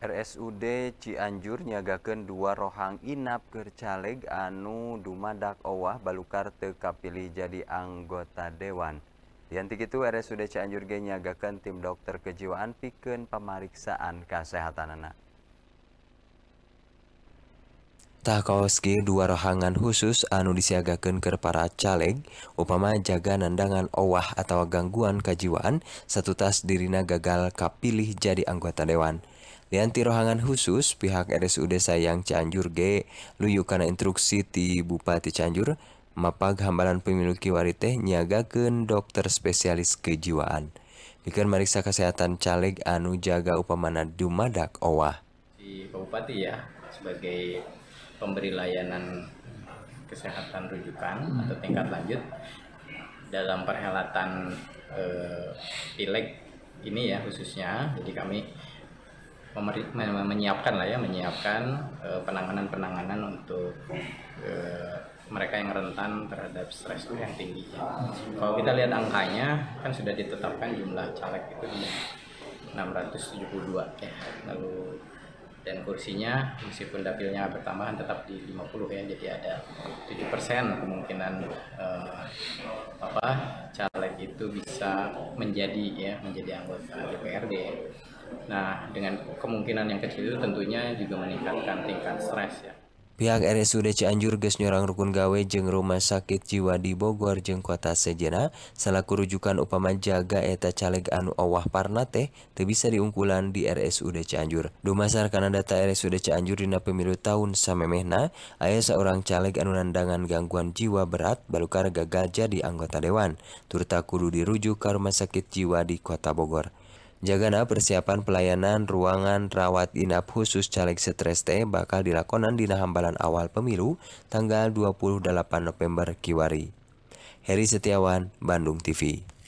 RSUD Cianjur nyagakan dua rohang inap kercaleg anu dumadak owah balukar teka jadi anggota Dewan. Yanti itu RSUD Cianjur ge nyagakan tim dokter kejiwaan piken pemeriksaan kesehatan anak. Tahkaoski dua rohangan khusus anu disiagakan ke para caleg, upama jaga nandangan owah atau gangguan kejiwaan, satu tas dirina gagal kapilih jadi anggota dewan. Lianti rohangan khusus, pihak RSUD Sayang Cianjur G, luyu karena instruksi ti Bupati Cianjur, mapag hambalan pemilu kiwari teh nyiagakan dokter spesialis kejiwaan. Bikin meriksa kesehatan caleg anu jaga upamana dumadak owah. Di Bupati ya, sebagai pemberi layanan kesehatan rujukan hmm. atau tingkat lanjut dalam perhelatan eh, pileg ini ya khususnya jadi kami menyiapkan lah ya menyiapkan eh, penanganan-penanganan eh, untuk eh, mereka yang rentan terhadap stres itu yang tinggi. Ya. Kalau kita lihat angkanya kan sudah ditetapkan jumlah caleg itu 672 ya. Lalu dan kursinya meskipun dapilnya bertambahan tetap di 50 ya jadi ada 7 persen kemungkinan eh, apa caleg itu bisa menjadi ya menjadi anggota DPRD nah dengan kemungkinan yang kecil itu tentunya juga meningkatkan tingkat stres ya pihak RSUD Cianjur ges nyorang rukun gawe jeng rumah sakit jiwa di Bogor jeng kota Sejena selaku rujukan upama jaga eta caleg anu owah parna teh teu bisa diungkulan di RSUD Cianjur dumasar karena data RSUD Cianjur dina pemilu tahun samemehna aya seorang caleg anu nandangan gangguan jiwa berat balukar gagal jadi anggota dewan turta kudu dirujuk ke rumah sakit jiwa di kota Bogor Jagana persiapan pelayanan ruangan rawat inap khusus caleg setreste bakal dilakonan di hambalan awal pemilu tanggal 28 November Kiwari. Heri Setiawan, Bandung TV.